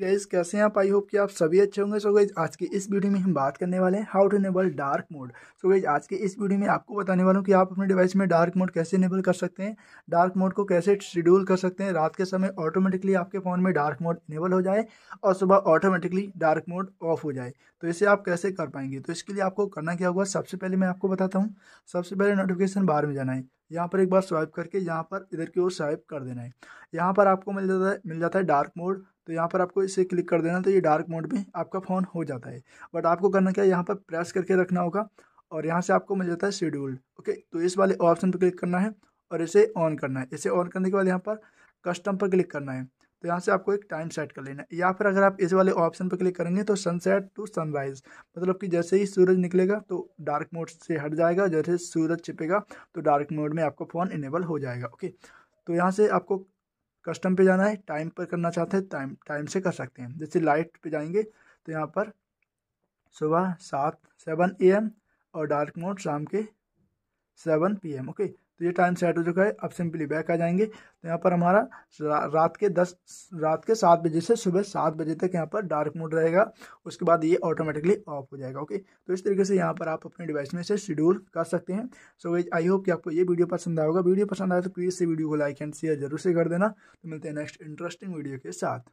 guys कैसे हैं आप आई होप कि आप सभी अच्छे होंगे सो गई आज के इस वीडियो में हम बात करने वाले हैं how to enable dark mode so गई आज के इस वीडियो में आपको बताने वाला हूँ कि आप अपने डिवाइस में डार्क मोड कैसे इनेबल कर सकते हैं डार्क मोड को कैसे शेड्यूल कर सकते हैं रात के समय ऑटोमेटिकली आपके फ़ोन में डार्क मोड इनेबल हो जाए और सुबह ऑटोमेटिकली डार्क मोड ऑफ हो जाए तो इसे आप कैसे कर पाएंगे तो इसके लिए आपको करना क्या होगा सबसे पहले मैं आपको बताता हूँ सबसे पहले नोटिफिकेशन बार में जाना है यहाँ पर एक बार स्वाइप करके यहाँ पर इधर की ओर स्वाइप कर देना है यहाँ पर आपको मिल जाता है मिल जाता है डार्क मोड तो यहाँ पर आपको इसे क्लिक कर देना तो ये डार्क मोड में आपका फ़ोन हो जाता है बट आपको करना क्या है यहाँ पर प्रेस करके रखना होगा और यहाँ से आपको मिल जाता है शेड्यूल्ड ओके तो इस वाले ऑप्शन पर क्लिक करना है और इसे ऑन करना है इसे ऑन करने के बाद यहाँ पर कस्टम पर क्लिक करना है तो यहाँ से आपको एक टाइम सेट कर लेना है या फिर अगर आप इस वाले ऑप्शन पर क्लिक करेंगे तो सनसेट टू सनराइज़ मतलब कि जैसे ही सूरज निकलेगा तो डार्क मोड से हट जाएगा जैसे सूरज छिपेगा तो डार्क मोड में आपका फ़ोन इनेबल हो जाएगा ओके तो यहाँ से आपको कस्टम पे जाना है टाइम पर करना चाहते हैं टाइम टाइम से कर सकते हैं जैसे लाइट पे जाएंगे तो यहाँ पर सुबह सात सेवन ए एम और डार्क मोड शाम के सेवन पी एम ओके तो ये टाइम सेट हो चुका है अब सिंपली बैक आ जाएंगे तो यहाँ पर हमारा रा, रात के दस रात के सात बजे से सुबह सात बजे तक यहाँ पर डार्क मोड रहेगा उसके बाद ये ऑटोमेटिकली ऑफ हो जाएगा ओके तो इस तरीके से यहाँ पर आप अपने डिवाइस में से शेड्यूल कर सकते हैं सो वेज आई होप कि आपको ये वीडियो पसंद आएगा वीडियो पसंद आए तो प्लीज़ से वीडियो को लाइक एंड शेयर जरूर से कर देना तो मिलते हैं नेक्स्ट इंटरेस्टिंग वीडियो के साथ